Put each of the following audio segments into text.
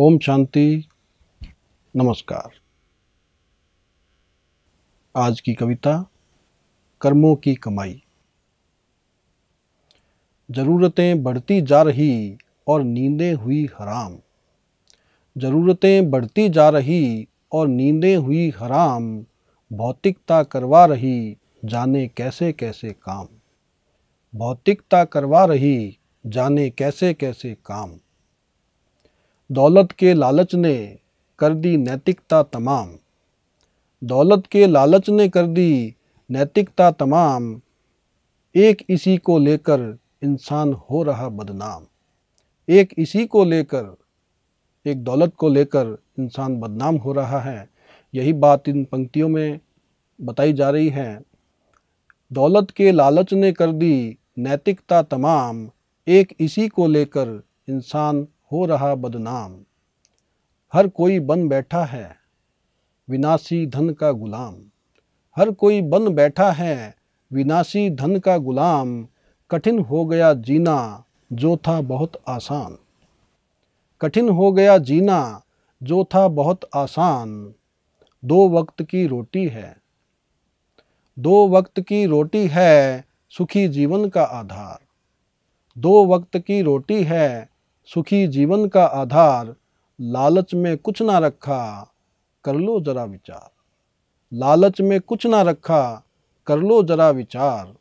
ओम शांति नमस्कार आज की कविता कर्मों की कमाई ज़रूरतें बढ़ती जा रही और नींदें हुई हराम ज़रूरतें बढ़ती जा रही और नींदें हुई हराम भौतिकता करवा रही जाने कैसे कैसे काम भौतिकता करवा रही जाने कैसे कैसे काम दौलत के लालच ने कर दी नैतिकता तमाम दौलत के लालच ने कर दी नैतिकता तमाम एक इसी को लेकर इंसान हो रहा बदनाम एक इसी को लेकर एक दौलत को लेकर इंसान बदनाम हो रहा है यही बात इन पंक्तियों में बताई जा रही है दौलत के लालच ने कर दी नैतिकता तमाम एक इसी को लेकर इंसान हो रहा बदनाम हर कोई बन बैठा है विनाशी धन का गुलाम हर कोई बन बैठा है विनाशी धन का गुलाम कठिन हो गया जीना जो था बहुत आसान कठिन हो गया जीना जो था बहुत आसान दो वक्त की रोटी है दो वक्त की रोटी है सुखी जीवन का आधार दो वक्त की रोटी है सुखी जीवन का आधार लालच में कुछ ना रखा कर लो जरा विचार लालच में कुछ ना रखा कर लो जरा विचार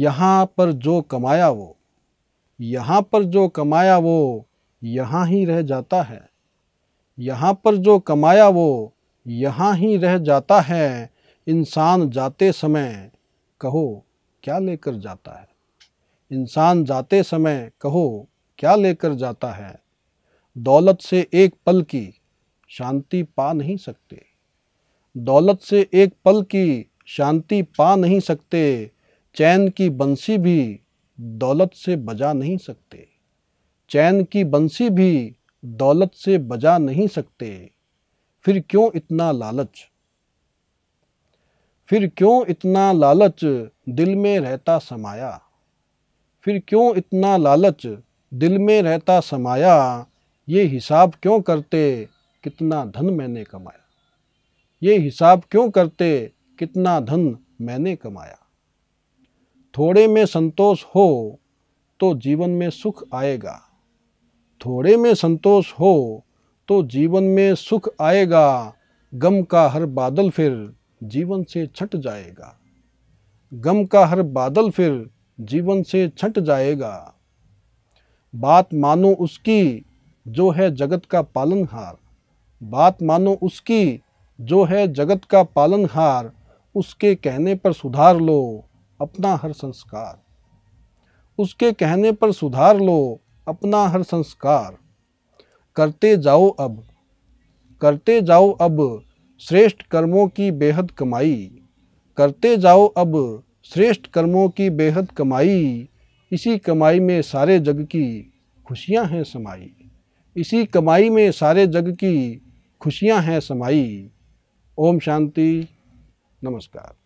यहाँ पर जो कमाया वो यहाँ पर जो कमाया वो यहाँ ही रह जाता है यहाँ पर जो कमाया वो यहाँ ही रह जाता है इंसान जाते समय कहो क्या लेकर जाता है इंसान जाते समय कहो क्या लेकर जाता है दौलत से एक पल की शांति पा नहीं सकते दौलत से एक पल की शांति पा नहीं सकते चैन की बंसी भी दौलत से बजा नहीं सकते चैन की बंसी भी दौलत से बजा नहीं सकते फिर क्यों इतना लालच फिर क्यों इतना लालच दिल में रहता समाया फिर क्यों इतना लालच दिल में रहता समाया ये हिसाब क्यों करते कितना धन मैंने कमाया ये हिसाब क्यों करते कितना धन मैंने कमाया थोड़े में संतोष हो तो जीवन में सुख आएगा थोड़े में संतोष हो तो जीवन में सुख आएगा गम का हर बादल फिर जीवन से छट जाएगा गम का हर बादल फिर जीवन से छट जाएगा बात मानो उसकी जो है जगत का पालनहार बात मानो उसकी जो है जगत का पालनहार उसके कहने पर सुधार लो अपना हर संस्कार उसके कहने पर सुधार लो अपना हर संस्कार करते जाओ अब करते जाओ अब श्रेष्ठ कर्मों की बेहद कमाई करते जाओ अब श्रेष्ठ कर्मों की बेहद कमाई इसी कमाई में सारे जग की खुशियां हैं समाई इसी कमाई में सारे जग की खुशियां हैं समाई ओम शांति नमस्कार